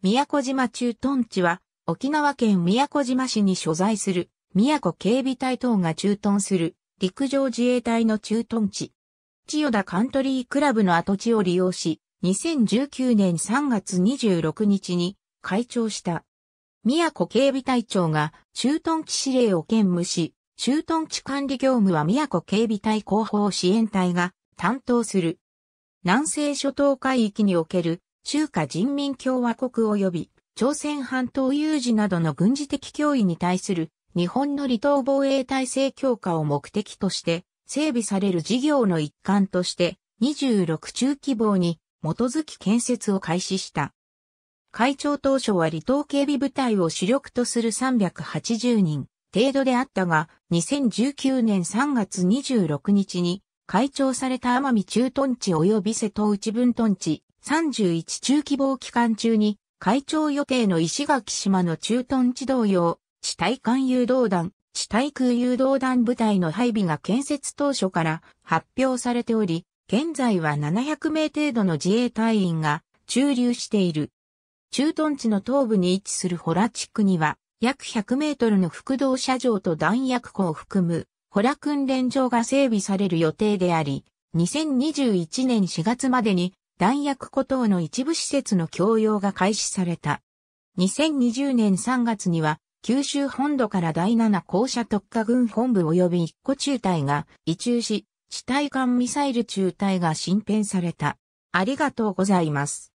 宮古島駐屯地は、沖縄県宮古島市に所在する、宮古警備隊等が駐屯する、陸上自衛隊の駐屯地。千代田カントリークラブの跡地を利用し、2019年3月26日に開庁した。宮古警備隊長が駐屯地指令を兼務し、駐屯地管理業務は宮古警備隊広報支援隊が担当する。南西諸島海域における中華人民共和国及び朝鮮半島有事などの軍事的脅威に対する日本の離島防衛体制強化を目的として整備される事業の一環として26中規模に基づき建設を開始した。会長当初は離島警備部隊を主力とする380人程度であったが、2019年3月26日に会長された奄美駐屯地及び瀬戸内分屯地、31中希望期間中に、会長予定の石垣島の駐屯地同様、地対艦誘導弾、地対空誘導弾部隊の配備が建設当初から発表されており、現在は700名程度の自衛隊員が駐留している。駐屯地の東部に位置するホラ地区には、約100メートルの副動車場と弾薬庫を含む、ホラ訓練場が整備される予定であり、2021年4月までに弾薬庫等の一部施設の供用が開始された。2020年3月には、九州本土から第7校舎特化軍本部及び一個中隊が移駐し、地対艦ミサイル中隊が新編された。ありがとうございます。